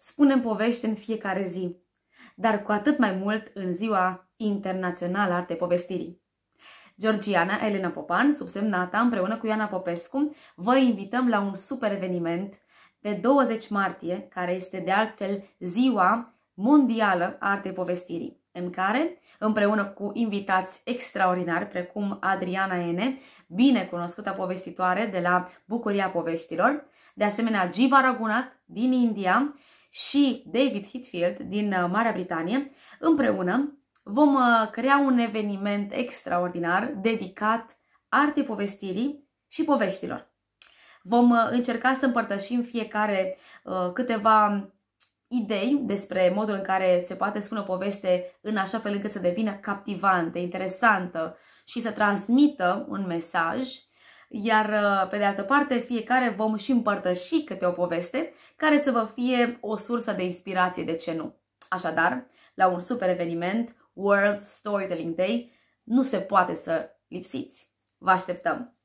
spunem povești în fiecare zi, dar cu atât mai mult în Ziua Internațională a Artei Povestirii. Georgiana Elena Popan, subsemnata, împreună cu Iana Popescu, vă invităm la un super eveniment pe 20 martie, care este de altfel Ziua Mondială a Artei Povestirii în care, împreună cu invitați extraordinari precum Adriana Ene, bine cunoscută povestitoare de la Bucuria Poveștilor, de asemenea Giva Ragunat din India și David Hitfield din uh, Marea Britanie, împreună vom uh, crea un eveniment extraordinar dedicat artei povestirii și poveștilor. Vom uh, încerca să împărtășim fiecare câteva idei despre modul în care se poate spune o poveste în așa fel încât să devină captivantă, interesantă și să transmită un mesaj iar uh, pe de altă parte fiecare vom și împărtăși câte o poveste care să vă fie o sursă de inspirație, de ce nu. Așadar, la un super eveniment, World Storytelling Day, nu se poate să lipsiți. Vă așteptăm!